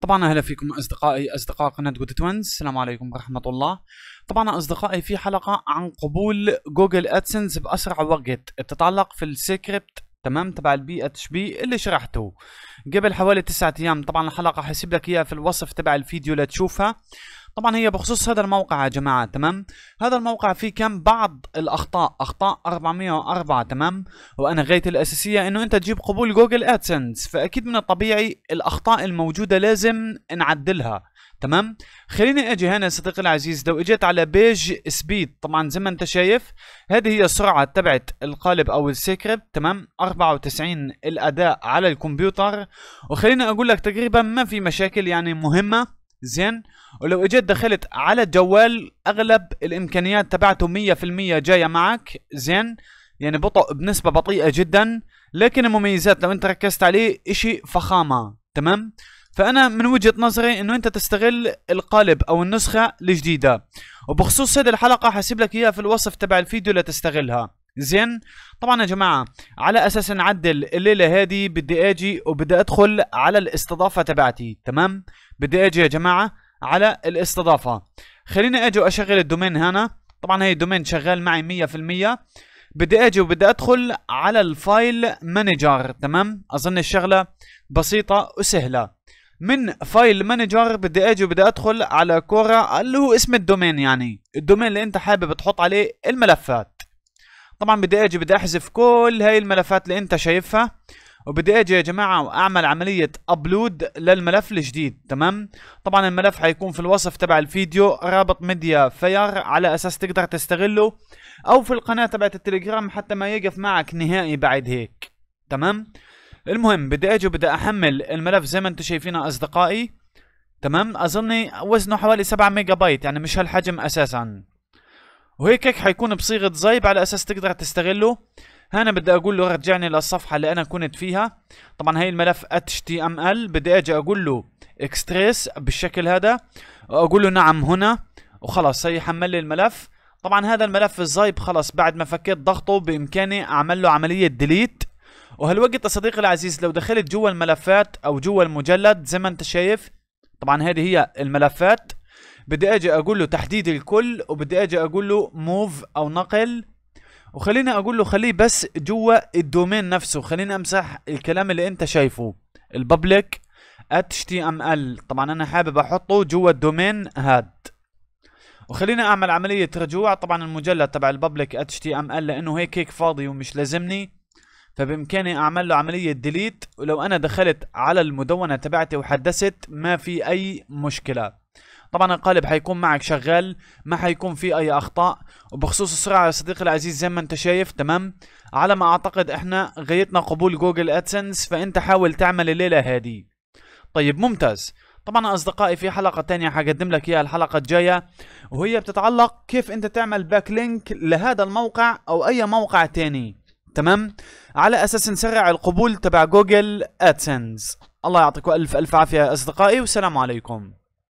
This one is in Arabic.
طبعا اهلا فيكم اصدقائي اصدقاء قناه جود توينز السلام عليكم ورحمه الله طبعا اصدقائي في حلقه عن قبول جوجل ادسنس باسرع وقت تتعلق في السكريبت تمام تبع البي اتش بي اللي شرحته قبل حوالي 9 ايام طبعا الحلقه هسيب لك اياها في الوصف تبع الفيديو لتشوفها طبعا هي بخصوص هذا الموقع يا جماعه تمام هذا الموقع فيه كم بعض الاخطاء اخطاء 404 تمام وأنا غاية الاساسيه انه انت تجيب قبول جوجل ادسنس فاكيد من الطبيعي الاخطاء الموجوده لازم نعدلها تمام خليني اجي هنا صديقي العزيز لو اجيت على بيج سبيد طبعا زي ما انت شايف هذه هي السرعه تبعت القالب او السكريبت تمام 94 الاداء على الكمبيوتر وخليني اقول لك تقريبا ما في مشاكل يعني مهمه زين ولو اجيت دخلت على الجوال اغلب الامكانيات تبعته 100% جايه معك زين يعني بطء بنسبه بطيئه جدا لكن المميزات لو انت ركزت عليه اشي فخامه تمام فانا من وجهه نظري انه انت تستغل القالب او النسخه الجديده وبخصوص هذه الحلقه حسيب لك اياها في الوصف تبع الفيديو لتستغلها زين طبعا يا جماعه على اساس نعدل الليله هذه بدي اجي وبدي ادخل على الاستضافه تبعتي تمام بدي اجي يا جماعه على الاستضافه خليني اجي واشغل الدومين هنا طبعا هي الدومين شغال معي 100% بدي اجي وبدي ادخل على الفايل مانجر تمام اظن الشغله بسيطه وسهله من فايل مانجر بدي اجي وبدي ادخل على كورا اللي هو اسم الدومين يعني الدومين اللي انت حابب تحط عليه الملفات طبعا بدي اجي بدي احذف كل هاي الملفات اللي انت شايفها وبدي اجي يا جماعه واعمل عمليه ابلود للملف الجديد تمام طبعا الملف حيكون في الوصف تبع الفيديو رابط ميديا فير على اساس تقدر تستغله او في القناه تبعت التليجرام حتى ما يقف معك نهائي بعد هيك تمام المهم بدي اجي بدي احمل الملف زي ما انتم شايفين اصدقائي تمام اظني وزنه حوالي 7 ميجا بايت يعني مش هالحجم اساسا وهيك حيكون بصيغه زيب على اساس تقدر تستغله هنا بدي اقول له رجعني للصفحه اللي انا كنت فيها طبعا هي الملف html بدي اجي اقول له اكستريس بالشكل هذا واقول له نعم هنا وخلص هي حمل لي الملف طبعا هذا الملف الزايب خلص بعد ما فكيت ضغطه بامكاني اعمل له عمليه ديليت وهالوقت يا صديقي العزيز لو دخلت جوا الملفات او جوا المجلد زي ما انت شايف طبعا هذه هي الملفات بدي اجي اقول له تحديد الكل وبدي اجي اقول له موف او نقل وخليني اقول له خليه بس جوا الدومين نفسه خليني امسح الكلام اللي انت شايفه الببليك html طبعا انا حابب احطه جوا الدومين هاد وخليني اعمل عملية رجوع طبعا المجلد تبع الببليك html لانه هيك هيك فاضي ومش لازمني فبامكاني اعمل له عملية ديليت ولو انا دخلت على المدونة تبعتي وحدثت ما في اي مشكلة طبعا القالب حيكون معك شغال ما حيكون في اي اخطاء وبخصوص السرعه يا صديقي العزيز زي ما انت شايف تمام على ما اعتقد احنا غيتنا قبول جوجل ادسنس فانت حاول تعمل الليله هذه طيب ممتاز طبعا اصدقائي في حلقه تانية حقدم لك اياها الحلقه الجايه وهي بتتعلق كيف انت تعمل باك لينك لهذا الموقع او اي موقع تاني تمام على اساس نسرع القبول تبع جوجل ادسنس الله يعطيكم الف الف عافيه اصدقائي والسلام عليكم